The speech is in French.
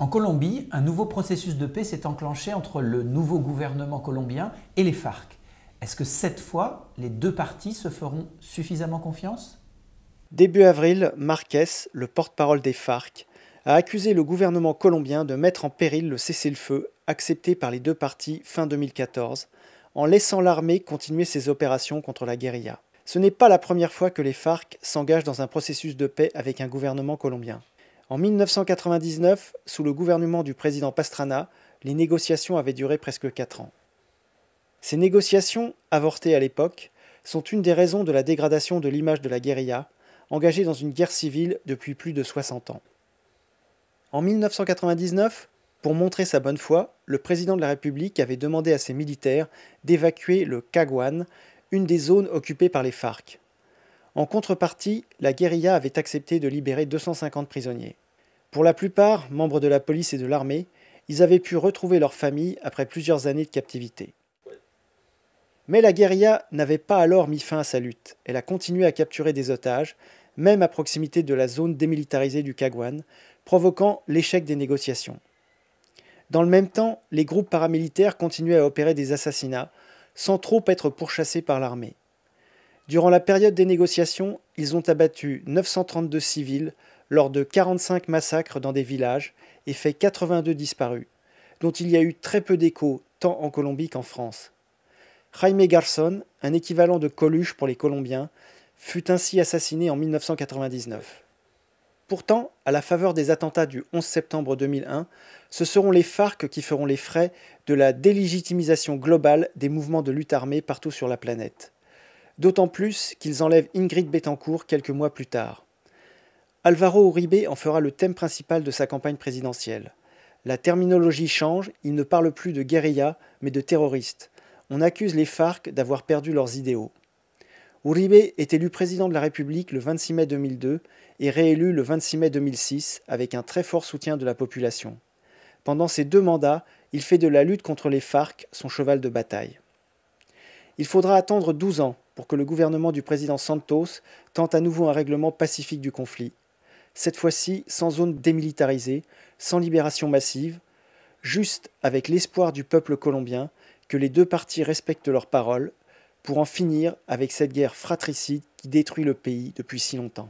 En Colombie, un nouveau processus de paix s'est enclenché entre le nouveau gouvernement colombien et les FARC. Est-ce que cette fois, les deux parties se feront suffisamment confiance Début avril, Marques, le porte-parole des FARC, a accusé le gouvernement colombien de mettre en péril le cessez-le-feu accepté par les deux parties fin 2014, en laissant l'armée continuer ses opérations contre la guérilla. Ce n'est pas la première fois que les FARC s'engagent dans un processus de paix avec un gouvernement colombien. En 1999, sous le gouvernement du président Pastrana, les négociations avaient duré presque 4 ans. Ces négociations, avortées à l'époque, sont une des raisons de la dégradation de l'image de la guérilla, engagée dans une guerre civile depuis plus de 60 ans. En 1999, pour montrer sa bonne foi, le président de la République avait demandé à ses militaires d'évacuer le Kagwan, une des zones occupées par les FARC, en contrepartie, la guérilla avait accepté de libérer 250 prisonniers. Pour la plupart, membres de la police et de l'armée, ils avaient pu retrouver leur famille après plusieurs années de captivité. Mais la guérilla n'avait pas alors mis fin à sa lutte. Elle a continué à capturer des otages, même à proximité de la zone démilitarisée du Kagwan, provoquant l'échec des négociations. Dans le même temps, les groupes paramilitaires continuaient à opérer des assassinats, sans trop être pourchassés par l'armée. Durant la période des négociations, ils ont abattu 932 civils lors de 45 massacres dans des villages et fait 82 disparus, dont il y a eu très peu d'échos tant en Colombie qu'en France. Jaime Garson, un équivalent de Coluche pour les Colombiens, fut ainsi assassiné en 1999. Pourtant, à la faveur des attentats du 11 septembre 2001, ce seront les FARC qui feront les frais de la délégitimisation globale des mouvements de lutte armée partout sur la planète d'autant plus qu'ils enlèvent Ingrid Betancourt quelques mois plus tard. Alvaro Uribe en fera le thème principal de sa campagne présidentielle. La terminologie change, il ne parle plus de guérilla, mais de terroristes. On accuse les FARC d'avoir perdu leurs idéaux. Uribe est élu président de la République le 26 mai 2002 et réélu le 26 mai 2006 avec un très fort soutien de la population. Pendant ses deux mandats, il fait de la lutte contre les FARC son cheval de bataille. Il faudra attendre 12 ans pour que le gouvernement du président Santos tente à nouveau un règlement pacifique du conflit. Cette fois-ci sans zone démilitarisée, sans libération massive, juste avec l'espoir du peuple colombien que les deux parties respectent leurs paroles pour en finir avec cette guerre fratricide qui détruit le pays depuis si longtemps.